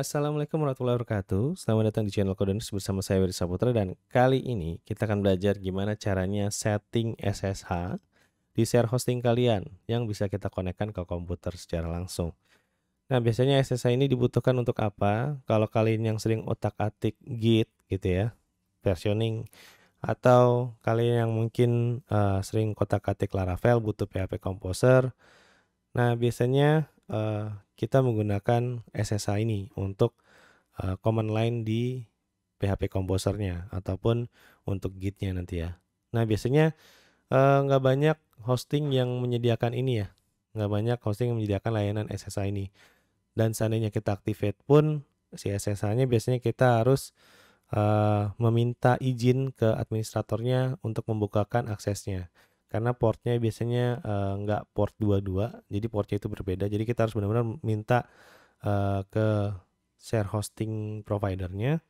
Assalamualaikum warahmatullahi wabarakatuh Selamat datang di channel Kodenus bersama saya Wiri Saputra Dan kali ini kita akan belajar gimana caranya setting SSH Di share hosting kalian Yang bisa kita konekkan ke komputer secara langsung Nah biasanya SSH ini dibutuhkan untuk apa? Kalau kalian yang sering otak-atik git gitu ya Versioning Atau kalian yang mungkin uh, sering kotak-atik Laravel butuh PHP Composer Nah biasanya Eh, kita menggunakan SSH ini untuk uh, command line di PHP Composernya ataupun untuk Gitnya nanti ya. Nah biasanya uh, nggak banyak hosting yang menyediakan ini ya, nggak banyak hosting yang menyediakan layanan SSH ini. Dan seandainya kita activate pun si SSH-nya biasanya kita harus uh, meminta izin ke administratornya untuk membukakan aksesnya karena portnya biasanya uh, nggak port dua-dua, jadi portnya itu berbeda jadi kita harus benar-benar minta uh, ke share hosting providernya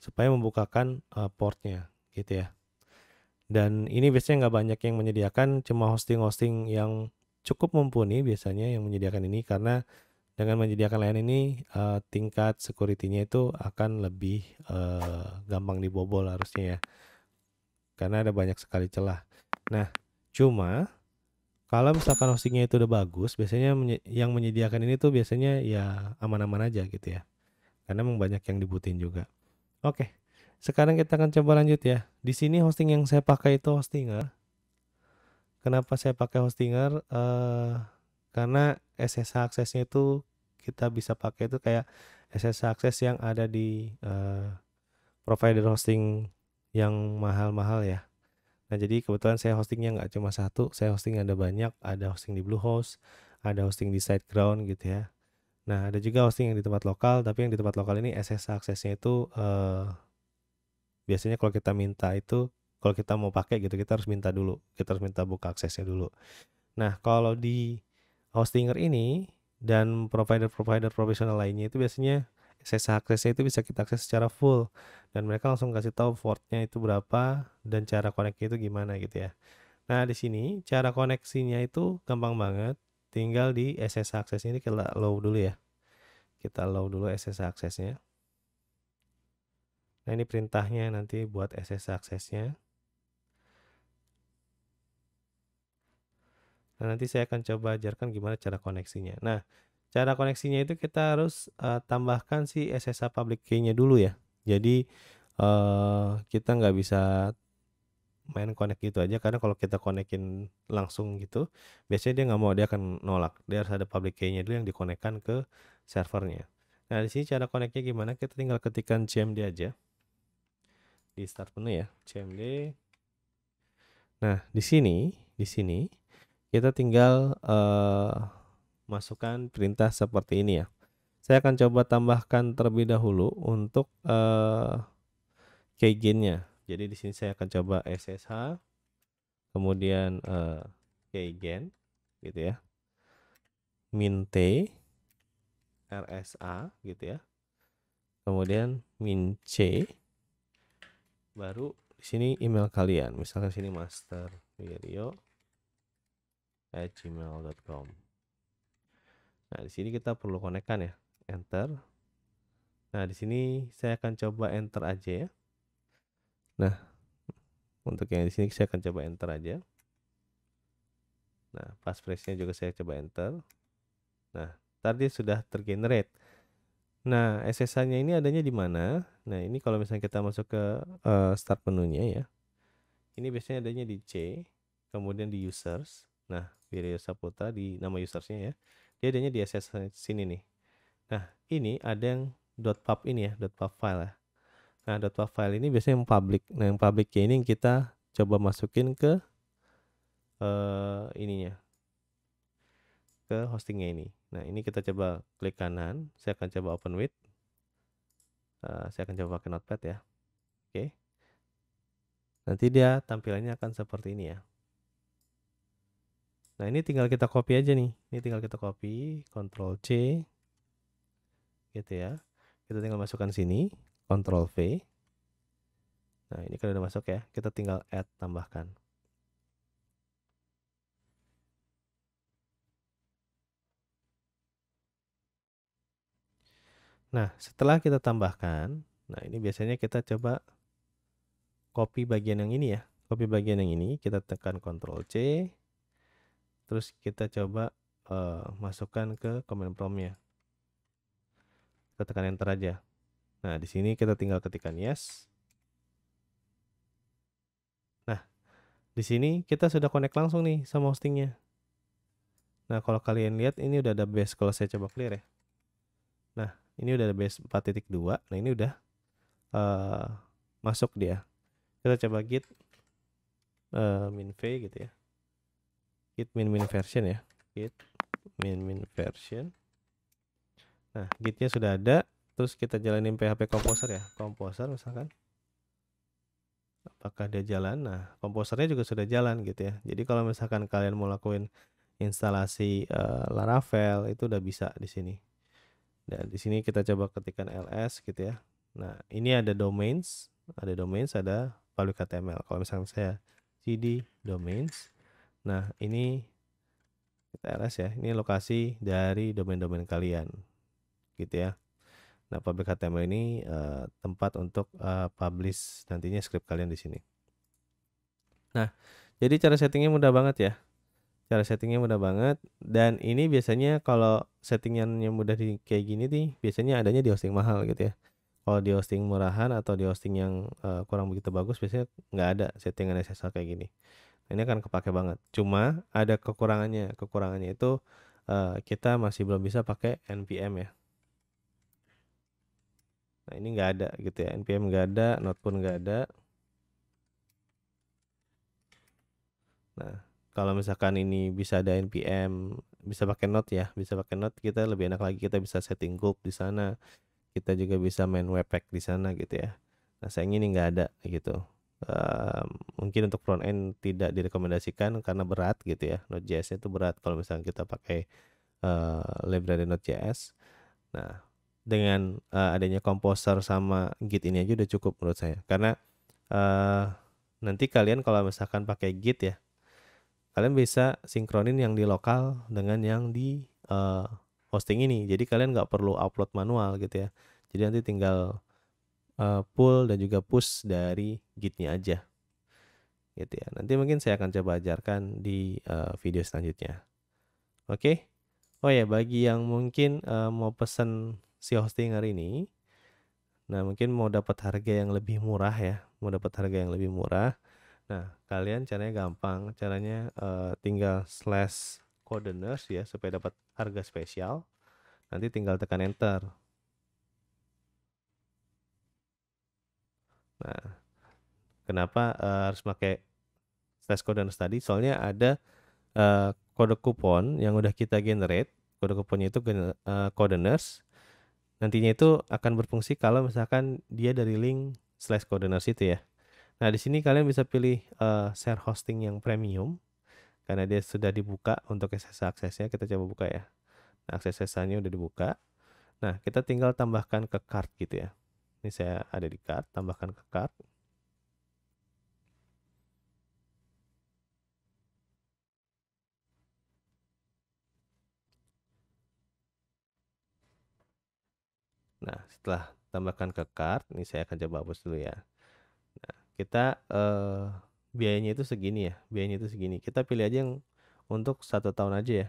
supaya membukakan uh, portnya gitu ya dan ini biasanya nggak banyak yang menyediakan cuma hosting-hosting yang cukup mumpuni biasanya yang menyediakan ini karena dengan menyediakan layanan ini uh, tingkat security-nya itu akan lebih uh, gampang dibobol harusnya ya karena ada banyak sekali celah nah Cuma kalau misalkan hostingnya itu udah bagus, biasanya yang menyediakan ini tuh biasanya ya aman-aman aja gitu ya. Karena memang banyak yang dibutuhin juga. Oke, sekarang kita akan coba lanjut ya. Di sini hosting yang saya pakai itu Hostinger. Kenapa saya pakai Hostinger? Uh, karena SSH aksesnya itu kita bisa pakai itu kayak SSH akses yang ada di uh, provider hosting yang mahal-mahal ya Nah, jadi kebetulan saya hostingnya nggak cuma satu, saya hosting ada banyak, ada hosting di Bluehost, ada hosting di SiteGround gitu ya. Nah, ada juga hosting yang di tempat lokal, tapi yang di tempat lokal ini SSH aksesnya itu eh, biasanya kalau kita minta itu, kalau kita mau pakai gitu, kita harus minta dulu, kita harus minta buka aksesnya dulu. Nah, kalau di hostinger ini dan provider-provider profesional lainnya itu biasanya sesa aksesnya itu bisa kita akses secara full dan mereka langsung kasih tahu portnya itu berapa dan cara koneksi itu gimana gitu ya. Nah di sini cara koneksinya itu gampang banget, tinggal di SSH access ini kita low dulu ya. Kita low dulu SSH aksesnya. Nah ini perintahnya nanti buat SSH aksesnya. Nah nanti saya akan coba ajarkan gimana cara koneksinya. Nah Cara koneksinya itu kita harus uh, tambahkan si SSH public key-nya dulu ya. Jadi uh, kita nggak bisa main connect gitu aja karena kalau kita konekin langsung gitu biasanya dia nggak mau dia akan nolak dia harus ada public key-nya dulu yang dikonekkan ke servernya nah di sini cara koneknya gimana kita tinggal ketikkan cmd aja di start menu ya cmd nah di sini di sini kita tinggal uh, masukkan perintah seperti ini ya. Saya akan coba tambahkan terlebih dahulu untuk uh, eh, keygennya. Jadi di sini saya akan coba SSH, kemudian uh, eh, keygen, gitu ya, min t RSA, gitu ya, kemudian min c baru di sini email kalian. Misalkan sini master Wirio at gmail.com. Nah, di sini kita perlu konekkan ya. Enter. Nah, di sini saya akan coba enter aja ya. Nah, untuk yang di sini saya akan coba enter aja. Nah, passphrase-nya juga saya coba enter. Nah, tadi sudah tergenerate. Nah, SSH-nya ini adanya di mana? Nah, ini kalau misalnya kita masuk ke uh, start menunya ya. Ini biasanya adanya di C, kemudian di users. Nah, Wirya Saputra di nama usersnya ya dia adanya di SS sini nih nah ini ada yang .pub ini ya .pub file ya nah .pub file ini biasanya yang public nah yang public ini kita coba masukin ke uh, ininya ke hostingnya ini nah ini kita coba klik kanan saya akan coba open with uh, saya akan coba pakai notepad ya oke okay. nanti dia tampilannya akan seperti ini ya Nah ini tinggal kita copy aja nih. Ini tinggal kita copy, Ctrl C, gitu ya. Kita tinggal masukkan sini, Ctrl V. Nah ini kan udah masuk ya. Kita tinggal add tambahkan. Nah setelah kita tambahkan, nah ini biasanya kita coba copy bagian yang ini ya. Copy bagian yang ini, kita tekan Ctrl C, terus kita coba uh, masukkan ke command promptnya kita tekan enter aja nah di sini kita tinggal ketikkan yes nah di sini kita sudah connect langsung nih sama hostingnya nah kalau kalian lihat ini udah ada base kalau saya coba clear ya nah ini udah ada base 4.2 nah ini udah uh, masuk dia kita coba git uh, v gitu ya git min min version ya git min min version nah gitnya sudah ada terus kita jalanin php composer ya composer misalkan apakah dia jalan nah komposernya juga sudah jalan gitu ya jadi kalau misalkan kalian mau lakuin instalasi uh, Laravel itu udah bisa di sini dan nah, di sini kita coba ketikkan ls gitu ya nah ini ada domains ada domains ada public html kalau misalnya saya cd domains Nah, ini kita ls ya. Ini lokasi dari domain-domain kalian. Gitu ya. Nah, public HTML ini uh, tempat untuk uh, publish nantinya script kalian di sini. Nah, jadi cara settingnya mudah banget ya. Cara settingnya mudah banget dan ini biasanya kalau settingannya mudah di kayak gini nih, biasanya adanya di hosting mahal gitu ya. Kalau di hosting murahan atau di hosting yang uh, kurang begitu bagus biasanya nggak ada settingan SSL kayak gini ini akan kepake banget cuma ada kekurangannya kekurangannya itu uh, kita masih belum bisa pakai npm ya nah ini nggak ada gitu ya npm nggak ada not pun nggak ada nah kalau misalkan ini bisa ada npm bisa pakai not ya bisa pakai not kita lebih enak lagi kita bisa setting group di sana kita juga bisa main webpack di sana gitu ya nah sayang ini nggak ada gitu mungkin untuk front end tidak direkomendasikan karena berat gitu ya Node.js itu berat kalau misalnya kita pakai uh, library Node.js nah dengan uh, adanya composer sama git ini aja udah cukup menurut saya karena uh, nanti kalian kalau misalkan pakai git ya kalian bisa sinkronin yang di lokal dengan yang di uh, hosting ini jadi kalian nggak perlu upload manual gitu ya jadi nanti tinggal uh, pull dan juga push dari gitnya aja gitu ya nanti mungkin saya akan coba ajarkan di uh, video selanjutnya oke okay? oh ya bagi yang mungkin uh, mau pesen si hosting hari ini nah mungkin mau dapat harga yang lebih murah ya mau dapat harga yang lebih murah nah kalian caranya gampang caranya uh, tinggal slash code ya supaya dapat harga spesial nanti tinggal tekan enter Nah, kenapa uh, harus pakai Tesco dan Study? Soalnya ada uh, kode kupon yang udah kita generate. Kode kuponnya itu uh, kode nurse. Nantinya itu akan berfungsi kalau misalkan dia dari link slash kode nurse itu ya. Nah, di sini kalian bisa pilih uh, share hosting yang premium karena dia sudah dibuka untuk SSH aksesnya. Kita coba buka ya. Nah, akses SSH-nya udah dibuka. Nah, kita tinggal tambahkan ke card gitu ya ini saya ada di card tambahkan ke card Nah, setelah tambahkan ke card, ini saya akan coba hapus dulu ya. Nah, kita eh, biayanya itu segini ya, biayanya itu segini. Kita pilih aja yang untuk satu tahun aja ya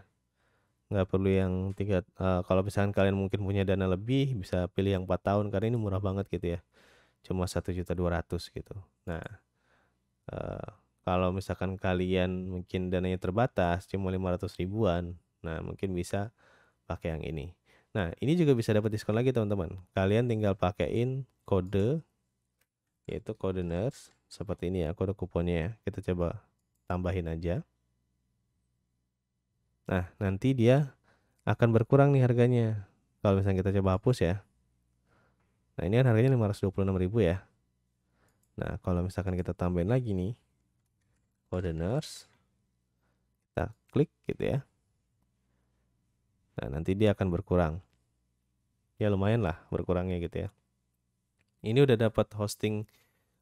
nggak perlu yang tiga uh, kalau misalkan kalian mungkin punya dana lebih bisa pilih yang 4 tahun karena ini murah banget gitu ya cuma satu juta dua ratus gitu nah uh, kalau misalkan kalian mungkin dananya terbatas cuma lima ratus ribuan nah mungkin bisa pakai yang ini nah ini juga bisa dapat diskon lagi teman-teman kalian tinggal pakaiin kode yaitu kode nurse seperti ini ya kode kuponnya ya. kita coba tambahin aja Nah, nanti dia akan berkurang nih harganya. Kalau misalnya kita coba hapus ya. Nah, ini kan harganya 526.000 ya. Nah, kalau misalkan kita tambahin lagi nih nurse kita klik gitu ya. Nah, nanti dia akan berkurang. Ya lumayan lah berkurangnya gitu ya. Ini udah dapat hosting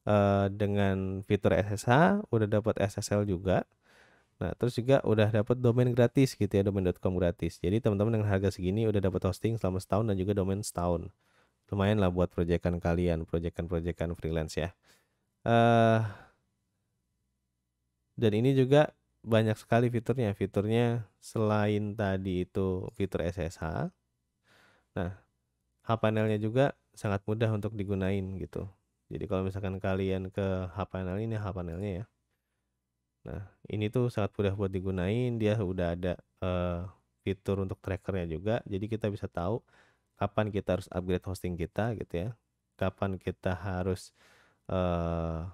uh, dengan fitur SSH, udah dapat SSL juga. Nah, terus juga udah dapat domain gratis gitu ya, domain.com gratis. Jadi teman-teman dengan harga segini udah dapat hosting selama setahun dan juga domain setahun. Lumayan lah buat proyekan kalian, proyekan-proyekan freelance ya. Uh, dan ini juga banyak sekali fiturnya. Fiturnya selain tadi itu fitur SSH. Nah, H-panelnya juga sangat mudah untuk digunain gitu. Jadi kalau misalkan kalian ke H-panel ini, H-panelnya ya Nah, ini tuh sangat mudah buat digunain, dia udah ada uh, fitur untuk trackernya juga. Jadi kita bisa tahu kapan kita harus upgrade hosting kita gitu ya. Kapan kita harus uh,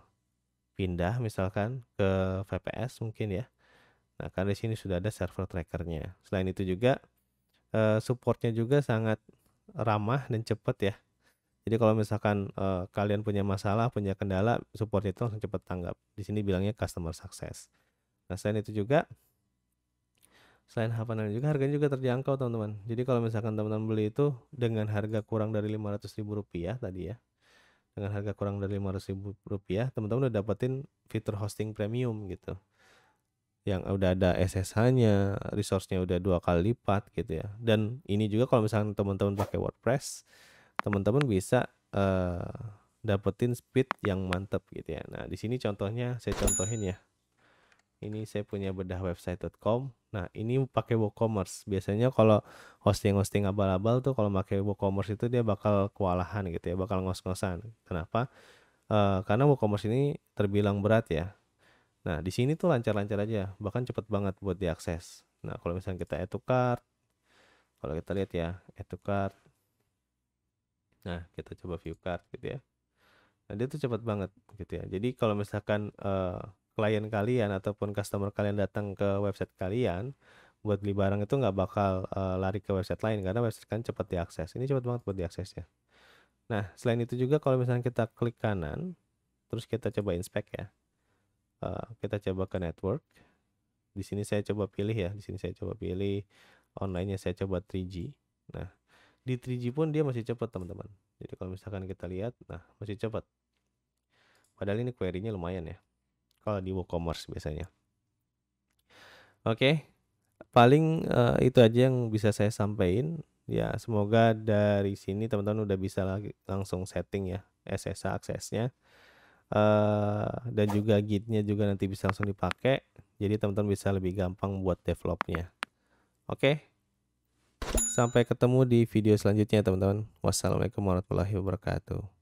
pindah misalkan ke VPS mungkin ya. Nah, karena di sini sudah ada server trackernya. Selain itu juga uh, supportnya juga sangat ramah dan cepat ya jadi kalau misalkan uh, kalian punya masalah, punya kendala, support itu langsung cepat tanggap. Di sini bilangnya customer success. Nah, selain itu juga selain hafalan juga harganya juga terjangkau teman-teman jadi kalau misalkan teman-teman beli itu dengan harga kurang dari 500 ribu rupiah tadi ya dengan harga kurang dari 500 ribu rupiah teman-teman udah dapetin fitur hosting premium gitu yang udah ada SSH-nya, resource-nya udah dua kali lipat gitu ya. Dan ini juga kalau misalkan teman-teman pakai WordPress, teman-teman bisa uh, dapetin speed yang mantep gitu ya. Nah, di sini contohnya saya contohin ya. Ini saya punya bedah website.com. Nah, ini pakai WooCommerce. Biasanya kalau hosting-hosting abal-abal tuh kalau pakai WooCommerce itu dia bakal kewalahan gitu ya, bakal ngos-ngosan. Kenapa? Uh, karena WooCommerce ini terbilang berat ya. Nah, di sini tuh lancar-lancar aja, bahkan cepet banget buat diakses. Nah, kalau misalnya kita add kalau kita lihat ya, add Nah, kita coba view card gitu ya. Nah, dia tuh cepat banget gitu ya. Jadi kalau misalkan uh, klien kalian ataupun customer kalian datang ke website kalian buat beli barang itu nggak bakal uh, lari ke website lain karena website kan cepat diakses. Ini cepat banget buat diaksesnya. Nah, selain itu juga kalau misalnya kita klik kanan, terus kita coba inspect ya. Uh, kita coba ke network. Di sini saya coba pilih ya, di sini saya coba pilih online-nya saya coba 3G. Nah, di 3G pun dia masih cepat teman-teman jadi kalau misalkan kita lihat nah masih cepat padahal ini query-nya lumayan ya kalau di WooCommerce biasanya oke okay. paling uh, itu aja yang bisa saya sampaikan ya semoga dari sini teman-teman udah bisa lagi langsung setting ya SSH aksesnya uh, dan juga gitnya juga nanti bisa langsung dipakai jadi teman-teman bisa lebih gampang buat developnya oke okay? Sampai ketemu di video selanjutnya teman-teman. Wassalamualaikum warahmatullahi wabarakatuh.